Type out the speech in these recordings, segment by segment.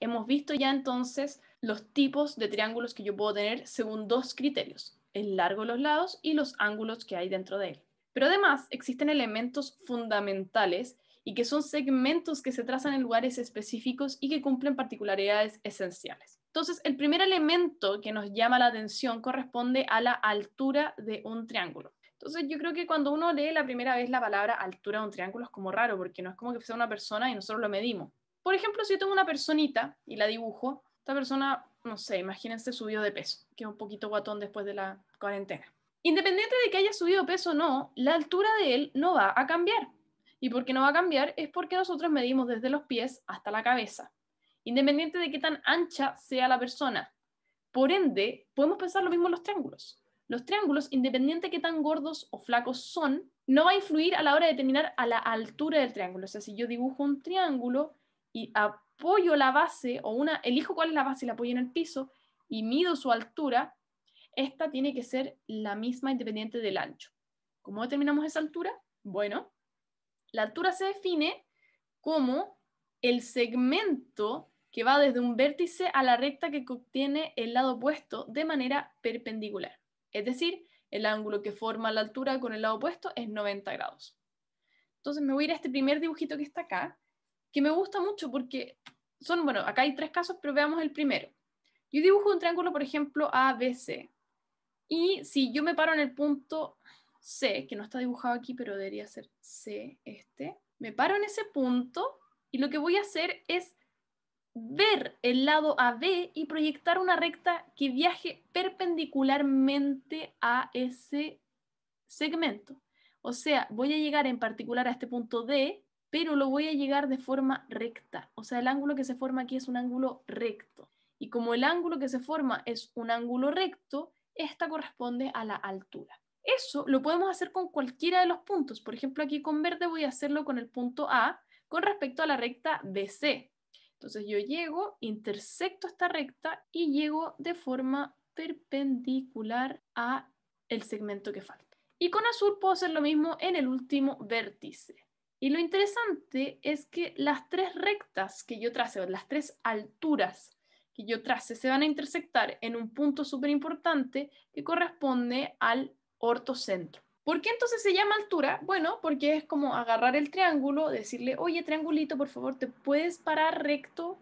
Hemos visto ya entonces los tipos de triángulos que yo puedo tener según dos criterios, el largo de los lados y los ángulos que hay dentro de él. Pero además existen elementos fundamentales y que son segmentos que se trazan en lugares específicos y que cumplen particularidades esenciales. Entonces, el primer elemento que nos llama la atención corresponde a la altura de un triángulo. Entonces, yo creo que cuando uno lee la primera vez la palabra altura de un triángulo es como raro, porque no es como que sea una persona y nosotros lo medimos. Por ejemplo, si yo tengo una personita y la dibujo, esta persona, no sé, imagínense subió de peso, que es un poquito guatón después de la cuarentena. Independiente de que haya subido peso o no, la altura de él no va a cambiar. ¿Y por qué no va a cambiar? Es porque nosotros medimos desde los pies hasta la cabeza, independiente de qué tan ancha sea la persona. Por ende, podemos pensar lo mismo en los triángulos. Los triángulos, independiente de qué tan gordos o flacos son, no va a influir a la hora de determinar a la altura del triángulo. O sea, si yo dibujo un triángulo, y apoyo la base, o una, elijo cuál es la base y la apoyo en el piso, y mido su altura, esta tiene que ser la misma independiente del ancho. ¿Cómo determinamos esa altura? Bueno, la altura se define como el segmento que va desde un vértice a la recta que obtiene el lado opuesto de manera perpendicular. Es decir, el ángulo que forma la altura con el lado opuesto es 90 grados. Entonces me voy a ir a este primer dibujito que está acá, que me gusta mucho porque son, bueno, acá hay tres casos, pero veamos el primero. Yo dibujo un triángulo, por ejemplo, ABC. Y si yo me paro en el punto C, que no está dibujado aquí, pero debería ser C, este, me paro en ese punto y lo que voy a hacer es ver el lado AB y proyectar una recta que viaje perpendicularmente a ese segmento. O sea, voy a llegar en particular a este punto D pero lo voy a llegar de forma recta. O sea, el ángulo que se forma aquí es un ángulo recto. Y como el ángulo que se forma es un ángulo recto, esta corresponde a la altura. Eso lo podemos hacer con cualquiera de los puntos. Por ejemplo, aquí con verde voy a hacerlo con el punto A con respecto a la recta BC. Entonces yo llego, intersecto esta recta y llego de forma perpendicular a el segmento que falta. Y con azul puedo hacer lo mismo en el último vértice. Y lo interesante es que las tres rectas que yo trace, las tres alturas que yo trace, se van a intersectar en un punto súper importante que corresponde al ortocentro. ¿Por qué entonces se llama altura? Bueno, porque es como agarrar el triángulo, decirle, oye, triangulito, por favor, ¿te puedes parar recto?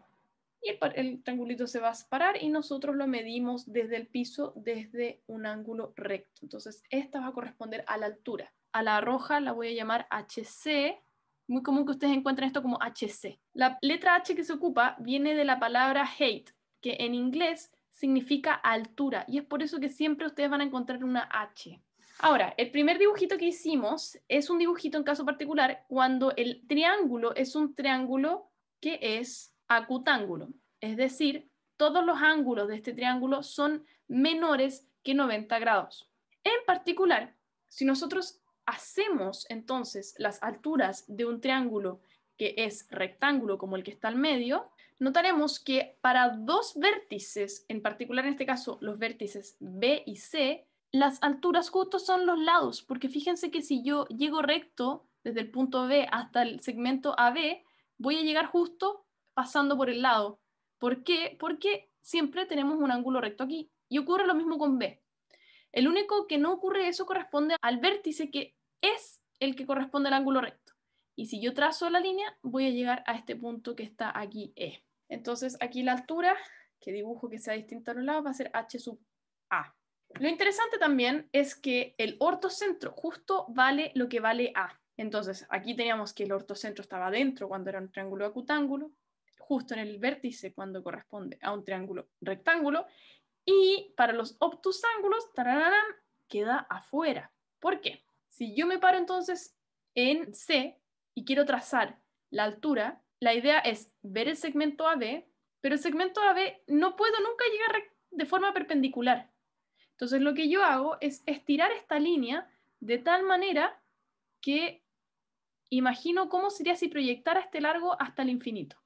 Y el, el, triangulito se va a parar y nosotros lo medimos desde el piso, desde un ángulo recto. Entonces, esta va a corresponder a la altura a la roja la voy a llamar HC. Muy común que ustedes encuentren esto como HC. La letra H que se ocupa viene de la palabra height, que en inglés significa altura, y es por eso que siempre ustedes van a encontrar una H. Ahora, el primer dibujito que hicimos es un dibujito en caso particular cuando el triángulo es un triángulo que es acutángulo, es decir, todos los ángulos de este triángulo son menores que 90 grados. En particular, si nosotros hacemos entonces las alturas de un triángulo que es rectángulo como el que está al medio, notaremos que para dos vértices, en particular en este caso los vértices B y C, las alturas justo son los lados, porque fíjense que si yo llego recto desde el punto B hasta el segmento AB, voy a llegar justo pasando por el lado. ¿Por qué? Porque siempre tenemos un ángulo recto aquí. Y ocurre lo mismo con B. El único que no ocurre eso corresponde al vértice que es el que corresponde al ángulo recto. Y si yo trazo la línea, voy a llegar a este punto que está aquí E. Entonces aquí la altura, que dibujo que sea distinta a los lados, va a ser H sub A. Lo interesante también es que el ortocentro justo vale lo que vale A. Entonces aquí teníamos que el ortocentro estaba dentro cuando era un triángulo acutángulo, justo en el vértice cuando corresponde a un triángulo rectángulo, y para los obtusángulos, ángulos, queda afuera. ¿Por qué? Si yo me paro entonces en C y quiero trazar la altura, la idea es ver el segmento AB, pero el segmento AB no puedo nunca llegar de forma perpendicular. Entonces lo que yo hago es estirar esta línea de tal manera que imagino cómo sería si proyectara este largo hasta el infinito.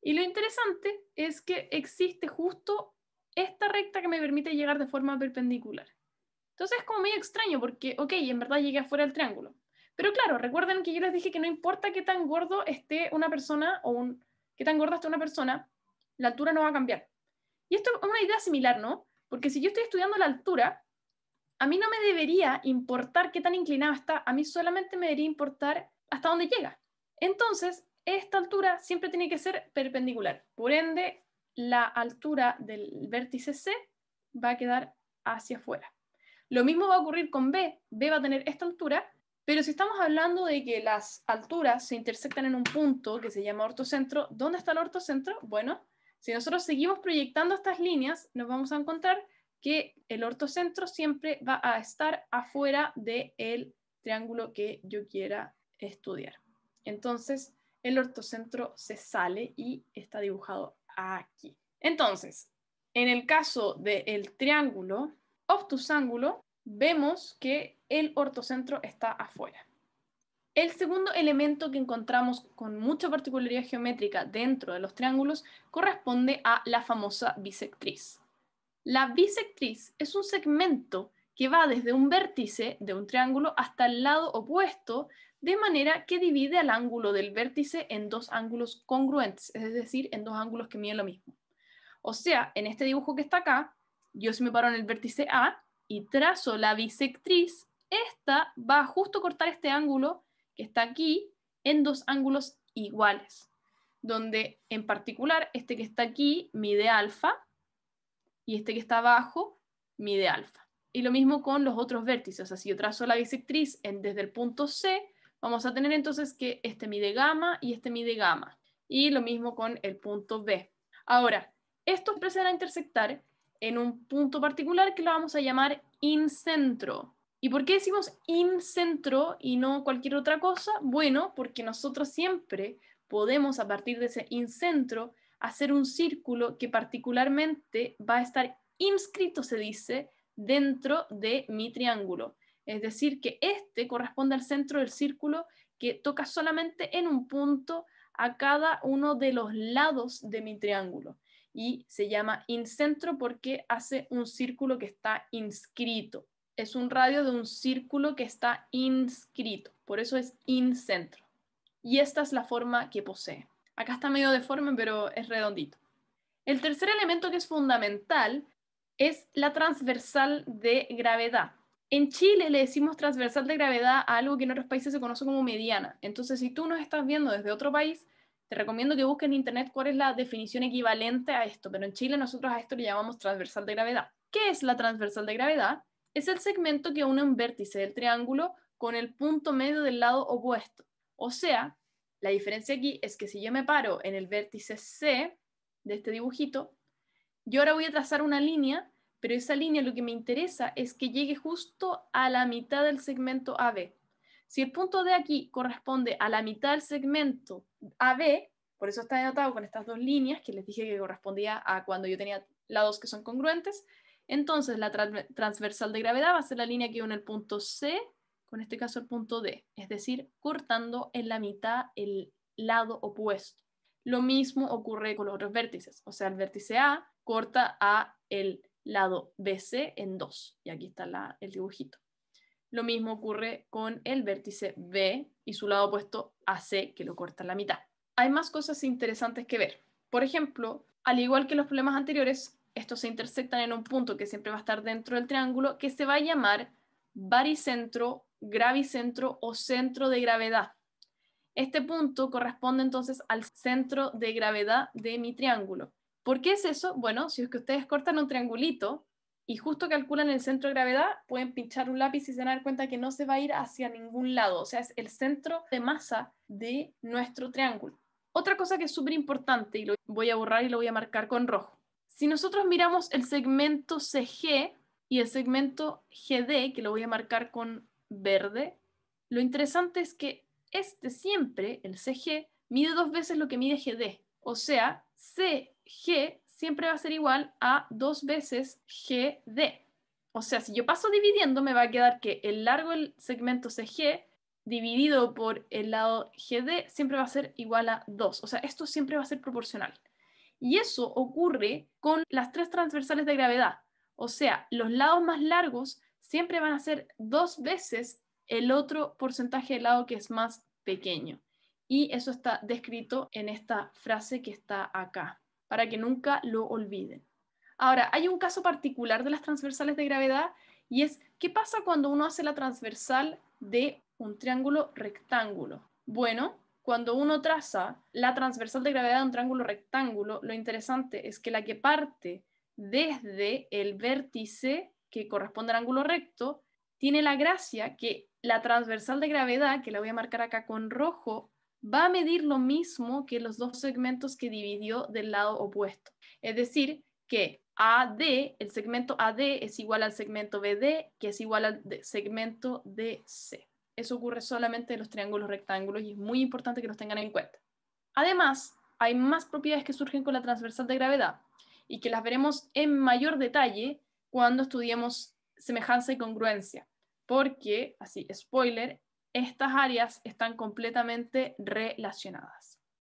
Y lo interesante es que existe justo esta recta que me permite llegar de forma perpendicular. Entonces es como medio extraño porque, ok, en verdad llegué afuera del triángulo. Pero claro, recuerden que yo les dije que no importa qué tan gordo esté una persona o un, qué tan gorda esté una persona, la altura no va a cambiar. Y esto es una idea similar, ¿no? Porque si yo estoy estudiando la altura, a mí no me debería importar qué tan inclinada está, a mí solamente me debería importar hasta dónde llega. Entonces, esta altura siempre tiene que ser perpendicular. Por ende, la altura del vértice C va a quedar hacia afuera. Lo mismo va a ocurrir con B. B va a tener esta altura, pero si estamos hablando de que las alturas se intersectan en un punto que se llama ortocentro, ¿dónde está el ortocentro? Bueno, si nosotros seguimos proyectando estas líneas, nos vamos a encontrar que el ortocentro siempre va a estar afuera del triángulo que yo quiera estudiar. Entonces, el ortocentro se sale y está dibujado aquí. Entonces, en el caso del triángulo obtusángulo, vemos que el ortocentro está afuera. El segundo elemento que encontramos con mucha particularidad geométrica dentro de los triángulos corresponde a la famosa bisectriz. La bisectriz es un segmento que va desde un vértice de un triángulo hasta el lado opuesto, de manera que divide al ángulo del vértice en dos ángulos congruentes, es decir, en dos ángulos que miden lo mismo. O sea, en este dibujo que está acá, yo si me paro en el vértice A y trazo la bisectriz, esta va a justo cortar este ángulo que está aquí en dos ángulos iguales, donde en particular este que está aquí mide alfa y este que está abajo mide alfa. Y lo mismo con los otros vértices. O sea, si yo trazo la bisectriz en, desde el punto C, vamos a tener entonces que este mide gamma y este mide gamma. Y lo mismo con el punto B. Ahora, estos va a intersectar en un punto particular que lo vamos a llamar incentro. ¿Y por qué decimos incentro y no cualquier otra cosa? Bueno, porque nosotros siempre podemos a partir de ese incentro hacer un círculo que particularmente va a estar inscrito, se dice, dentro de mi triángulo. Es decir, que este corresponde al centro del círculo que toca solamente en un punto a cada uno de los lados de mi triángulo. Y se llama incentro porque hace un círculo que está inscrito. Es un radio de un círculo que está inscrito. Por eso es incentro. Y esta es la forma que posee. Acá está medio deforme, pero es redondito. El tercer elemento que es fundamental es la transversal de gravedad. En Chile le decimos transversal de gravedad a algo que en otros países se conoce como mediana. Entonces, si tú nos estás viendo desde otro país, te recomiendo que busques en internet cuál es la definición equivalente a esto, pero en Chile nosotros a esto le llamamos transversal de gravedad. ¿Qué es la transversal de gravedad? Es el segmento que une un vértice del triángulo con el punto medio del lado opuesto. O sea, la diferencia aquí es que si yo me paro en el vértice C de este dibujito, yo ahora voy a trazar una línea, pero esa línea lo que me interesa es que llegue justo a la mitad del segmento AB. Si el punto D aquí corresponde a la mitad del segmento AB, por eso está anotado con estas dos líneas que les dije que correspondía a cuando yo tenía lados que son congruentes, entonces la transversal de gravedad va a ser la línea que une el punto C con este caso el punto D, es decir, cortando en la mitad el lado opuesto. Lo mismo ocurre con los otros vértices, o sea, el vértice A corta a el lado BC en dos. Y aquí está el dibujito. Lo mismo ocurre con el vértice B y su lado opuesto AC, que lo corta en la mitad. Hay más cosas interesantes que ver. Por ejemplo, al igual que los problemas anteriores, estos se intersectan en un punto que siempre va a estar dentro del triángulo, que se va a llamar baricentro, gravicentro o centro de gravedad. Este punto corresponde entonces al centro de gravedad de mi triángulo. ¿Por qué es eso? Bueno, si es que ustedes cortan un triangulito y justo calculan el centro de gravedad, pueden pinchar un lápiz y se dan cuenta que no se va a ir hacia ningún lado, o sea, es el centro de masa de nuestro triángulo. Otra cosa que es súper importante, y lo voy a borrar y lo voy a marcar con rojo. Si nosotros miramos el segmento CG y el segmento GD, que lo voy a marcar con verde, lo interesante es que este siempre, el CG, mide dos veces lo que mide GD. O sea, C G siempre va a ser igual a dos veces GD. O sea, si yo paso dividiendo, me va a quedar que el largo del segmento CG dividido por el lado GD siempre va a ser igual a 2. O sea, esto siempre va a ser proporcional. Y eso ocurre con las tres transversales de gravedad. O sea, los lados más largos siempre van a ser dos veces el otro porcentaje de lado que es más pequeño. Y eso está descrito en esta frase que está acá para que nunca lo olviden. Ahora, hay un caso particular de las transversales de gravedad y es qué pasa cuando uno hace la transversal de un triángulo rectángulo. Bueno, cuando uno traza la transversal de gravedad de un triángulo rectángulo, lo interesante es que la que parte desde el vértice que corresponde al ángulo recto, tiene la gracia que la transversal de gravedad, que la voy a marcar acá con rojo, va a medir lo mismo que los dos segmentos que dividió del lado opuesto. Es decir, que AD, el segmento AD es igual al segmento BD, que es igual al segmento DC. Eso ocurre solamente en los triángulos rectángulos y es muy importante que los tengan en cuenta. Además, hay más propiedades que surgen con la transversal de gravedad y que las veremos en mayor detalle cuando estudiemos semejanza y congruencia, porque, así, spoiler, estas áreas están completamente relacionadas.